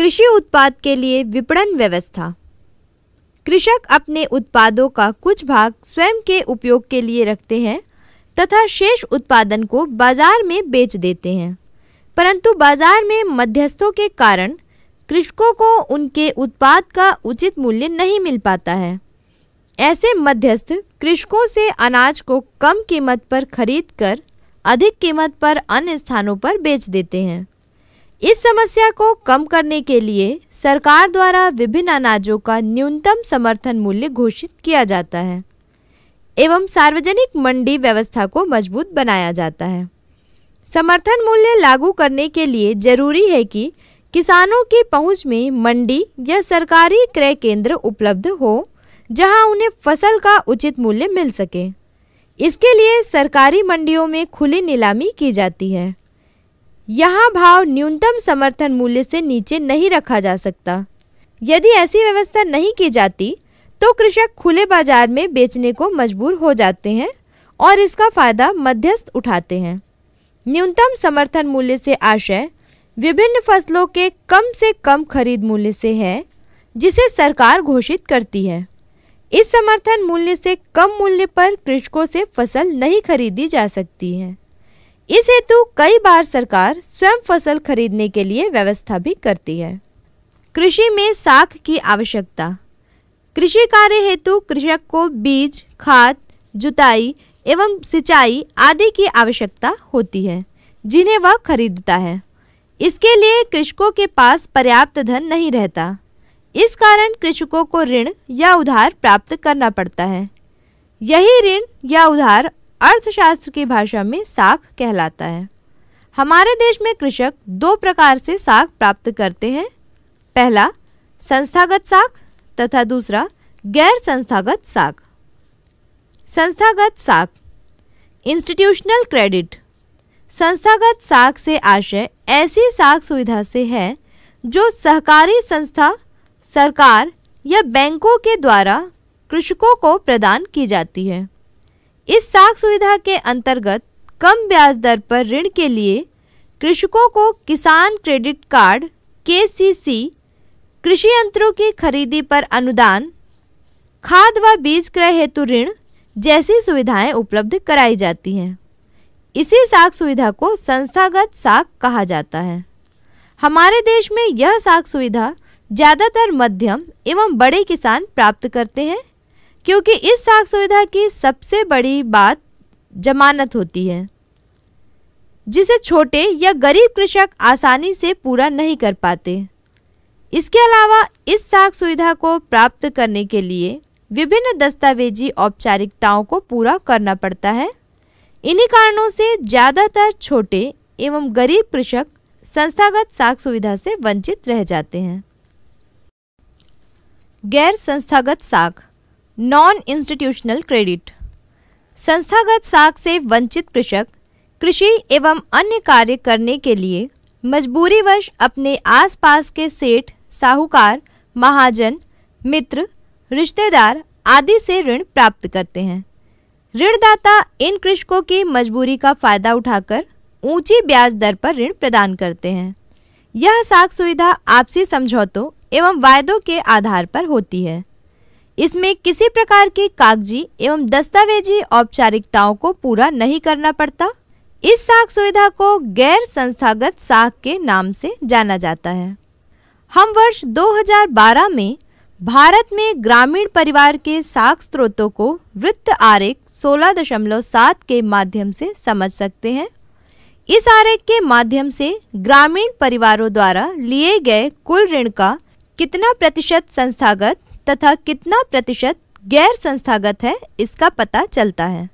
कृषि उत्पाद के लिए विपणन व्यवस्था कृषक अपने उत्पादों का कुछ भाग स्वयं के उपयोग के लिए रखते हैं तथा शेष उत्पादन को बाजार में बेच देते हैं परंतु बाजार में मध्यस्थों के कारण कृषकों को उनके उत्पाद का उचित मूल्य नहीं मिल पाता है ऐसे मध्यस्थ कृषकों से अनाज को कम कीमत पर खरीद कर अधिक कीमत पर अन्य स्थानों पर बेच देते हैं इस समस्या को कम करने के लिए सरकार द्वारा विभिन्न अनाजों का न्यूनतम समर्थन मूल्य घोषित किया जाता है एवं सार्वजनिक मंडी व्यवस्था को मजबूत बनाया जाता है समर्थन मूल्य लागू करने के लिए जरूरी है कि किसानों की पहुंच में मंडी या सरकारी क्रय केंद्र उपलब्ध हो जहां उन्हें फसल का उचित मूल्य मिल सके इसके लिए सरकारी मंडियों में खुली नीलामी की जाती है यहाँ भाव न्यूनतम समर्थन मूल्य से नीचे नहीं रखा जा सकता यदि ऐसी व्यवस्था नहीं की जाती तो कृषक खुले बाजार में बेचने को मजबूर हो जाते हैं और इसका फायदा मध्यस्थ उठाते हैं न्यूनतम समर्थन मूल्य से आशय विभिन्न फसलों के कम से कम खरीद मूल्य से है जिसे सरकार घोषित करती है इस समर्थन मूल्य से कम मूल्य पर कृषकों से फसल नहीं खरीदी जा सकती है इस हेतु तो कई बार सरकार स्वयं फसल खरीदने के लिए व्यवस्था भी करती है कृषि में साख की आवश्यकता कृषि कार्य हेतु कृषक को बीज खाद जुताई एवं सिंचाई आदि की आवश्यकता होती है जिन्हें वह खरीदता है इसके लिए कृषकों के पास पर्याप्त धन नहीं रहता इस कारण कृषकों को ऋण या उधार प्राप्त करना पड़ता है यही ऋण या उधार अर्थशास्त्र की भाषा में साख कहलाता है हमारे देश में कृषक दो प्रकार से साख प्राप्त करते हैं पहला संस्थागत साख तथा दूसरा गैर संस्थागत साख संस्थागत साख इंस्टीट्यूशनल क्रेडिट संस्थागत साख से आशय ऐसी साख सुविधा से है जो सहकारी संस्था सरकार या बैंकों के द्वारा कृषकों को प्रदान की जाती है इस साख सुविधा के अंतर्गत कम ब्याज दर पर ऋण के लिए कृषकों को किसान क्रेडिट कार्ड के कृषि यंत्रों की खरीदी पर अनुदान खाद व बीज क्रय हेतु ऋण जैसी सुविधाएं उपलब्ध कराई जाती हैं इसी साख सुविधा को संस्थागत साख कहा जाता है हमारे देश में यह साख सुविधा ज़्यादातर मध्यम एवं बड़े किसान प्राप्त करते हैं क्योंकि इस साख सुविधा की सबसे बड़ी बात जमानत होती है जिसे छोटे या गरीब कृषक आसानी से पूरा नहीं कर पाते इसके अलावा इस साख सुविधा को प्राप्त करने के लिए विभिन्न दस्तावेजी औपचारिकताओं को पूरा करना पड़ता है इन्हीं कारणों से ज़्यादातर छोटे एवं गरीब कृषक संस्थागत साख सुविधा से वंचित रह जाते हैं गैर संस्थागत साख नॉन इंस्टीट्यूशनल क्रेडिट संस्थागत साख से वंचित कृषक कृषि एवं अन्य कार्य करने के लिए मजबूरीवश अपने आसपास के सेठ साहूकार महाजन मित्र रिश्तेदार आदि से ऋण प्राप्त करते हैं ऋणदाता इन कृषकों की मजबूरी का फायदा उठाकर ऊंची ब्याज दर पर ऋण प्रदान करते हैं यह साख सुविधा आपसी समझौतों एवं वायदों के आधार पर होती है इसमें किसी प्रकार की कागजी एवं दस्तावेजी औपचारिकताओं को पूरा नहीं करना पड़ता इस साख सुविधा को गैर संस्थागत साख के नाम से जाना जाता है हम वर्ष 2012 में भारत में ग्रामीण परिवार के साख स्रोतों को वृत्त आरेख सात के माध्यम से समझ सकते हैं इस आरेख के माध्यम से ग्रामीण परिवारों द्वारा लिए गए कुल ऋण का कितना प्रतिशत संस्थागत तथा कितना प्रतिशत गैर संस्थागत है इसका पता चलता है